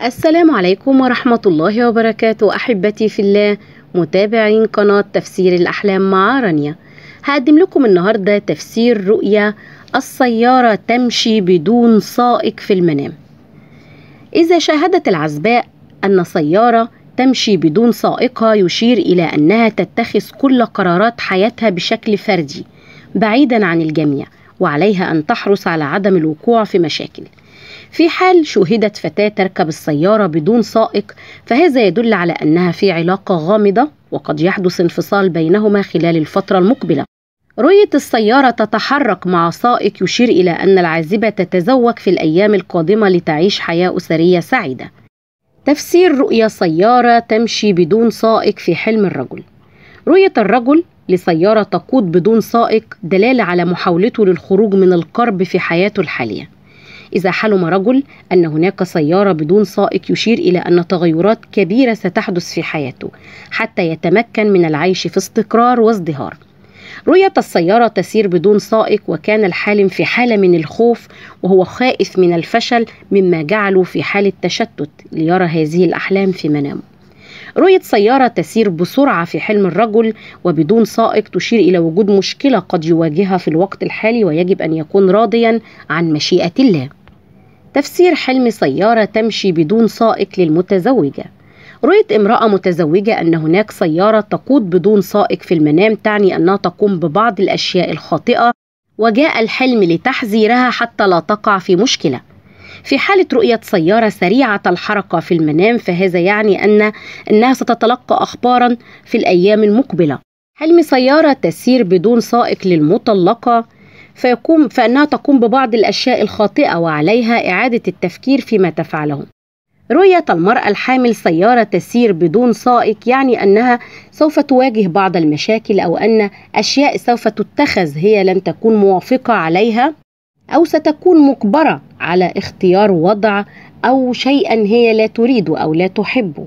السلام عليكم ورحمة الله وبركاته أحبتي في الله متابعين قناة تفسير الأحلام مع رانيا هقدم لكم النهاردة تفسير رؤية السيارة تمشي بدون سائق في المنام إذا شاهدت العزباء أن سيارة تمشي بدون سائقها يشير إلى أنها تتخذ كل قرارات حياتها بشكل فردي بعيدا عن الجميع وعليها أن تحرص على عدم الوقوع في مشاكل في حال شوهدت فتاة تركب السيارة بدون سائق فهذا يدل على أنها في علاقة غامضة وقد يحدث انفصال بينهما خلال الفترة المقبلة رؤية السيارة تتحرك مع سائق يشير إلى أن العازبة تتزوج في الأيام القادمة لتعيش حياة أسرية سعيدة تفسير رؤية سيارة تمشي بدون سائق في حلم الرجل رؤية الرجل لسيارة تقود بدون سائق دلالة على محاولته للخروج من القرب في حياته الحالية إذا حلم رجل أن هناك سيارة بدون سائق يشير إلى أن تغيرات كبيرة ستحدث في حياته حتى يتمكن من العيش في استقرار وازدهار رؤية السيارة تسير بدون سائق وكان الحالم في حالة من الخوف وهو خائف من الفشل مما جعله في حالة تشتت ليرى هذه الأحلام في منامه رؤية سيارة تسير بسرعة في حلم الرجل وبدون سائق تشير إلى وجود مشكلة قد يواجهها في الوقت الحالي ويجب أن يكون راضيا عن مشيئة الله تفسير حلم سيارة تمشي بدون سائق للمتزوجة رؤية امرأة متزوجة أن هناك سيارة تقود بدون سائق في المنام تعني أنها تقوم ببعض الأشياء الخاطئة وجاء الحلم لتحذيرها حتى لا تقع في مشكلة في حالة رؤية سيارة سريعة الحركة في المنام فهذا يعني أن أنها ستتلقى أخبارا في الأيام المقبلة حلم سيارة تسير بدون سائق للمطلقة فيقوم فإنها تقوم ببعض الأشياء الخاطئة وعليها إعادة التفكير فيما تفعله رؤية المرأة الحامل سيارة تسير بدون سائق يعني أنها سوف تواجه بعض المشاكل أو أن أشياء سوف تتخذ هي لم تكون موافقة عليها أو ستكون مجبرة على اختيار وضع أو شيئا هي لا تريده أو لا تحبه